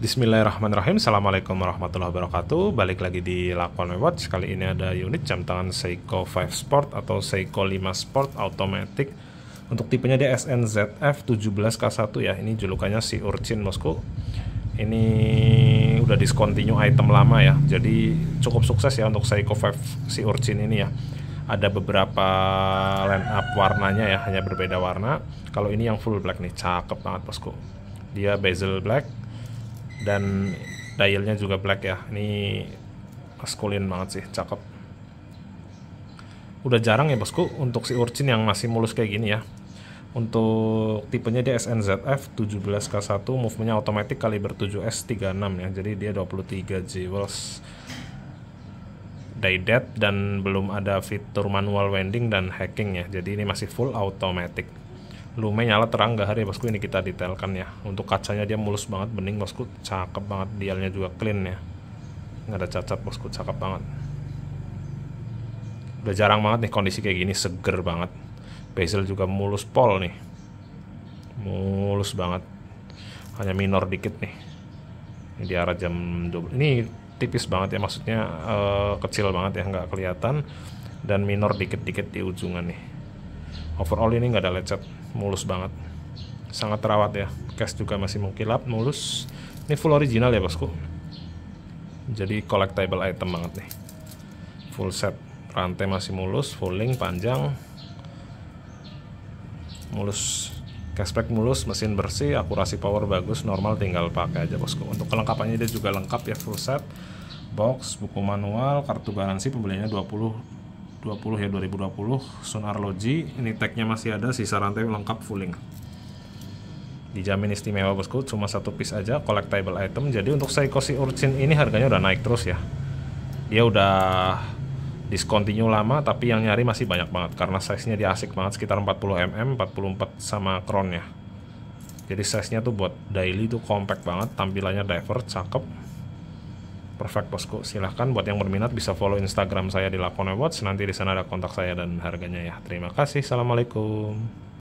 Bismillahirrahmanirrahim Assalamualaikum warahmatullahi wabarakatuh Balik lagi di Lakon Watch Kali ini ada unit jam tangan Seiko 5 Sport Atau Seiko 5 Sport Automatic Untuk tipenya dia SNZF 17K1 ya Ini julukannya si Urchin Moskow Ini udah discontinue item lama ya Jadi cukup sukses ya untuk Seiko 5 si Urchin ini ya ada beberapa line up warnanya ya hanya berbeda warna kalau ini yang full black nih cakep banget bosku dia bezel black dan dialnya juga black ya ini maskulin banget sih cakep udah jarang ya bosku untuk si urcin yang masih mulus kayak gini ya untuk tipenya dia SNZF 17K1 movementnya otomatis kaliber 7S36 ya jadi dia 23 jewels dead dan belum ada fitur manual winding dan hacking ya jadi ini masih full automatic lumayan nyala terang gak hari bosku ini kita detailkan ya untuk kacanya dia mulus banget bening bosku cakep banget dialnya juga clean ya nggak ada cacat bosku cakep banget udah jarang banget nih kondisi kayak gini seger banget bezel juga mulus pol nih mulus banget hanya minor dikit nih ini di arah jam 12 ini tipis banget ya maksudnya uh, kecil banget ya nggak kelihatan dan minor dikit-dikit di ujungan nih overall ini nggak ada lecet mulus banget sangat terawat ya cash juga masih mengkilap mulus ini full original ya bosku jadi collectible item banget nih full set rantai masih mulus full link panjang mulus cashback mulus mesin bersih akurasi power bagus normal tinggal pakai aja bosku untuk kelengkapannya dia juga lengkap ya full set box buku manual kartu garansi pembeliannya 20 20 ya 2020 Sonar Logi ini tagnya masih ada sisa rantai lengkap full link dijamin istimewa bosku cuma satu piece aja collectible item jadi untuk si Urchin ini harganya udah naik terus ya dia udah discontinue lama tapi yang nyari masih banyak banget karena size nya dia asik banget sekitar 40 mm 44 sama crown ya jadi size nya tuh buat daily tuh compact banget tampilannya diver cakep Perfect bosku. Silahkan buat yang berminat bisa follow Instagram saya di lakonewatch Nanti di sana ada kontak saya dan harganya ya. Terima kasih. Assalamualaikum.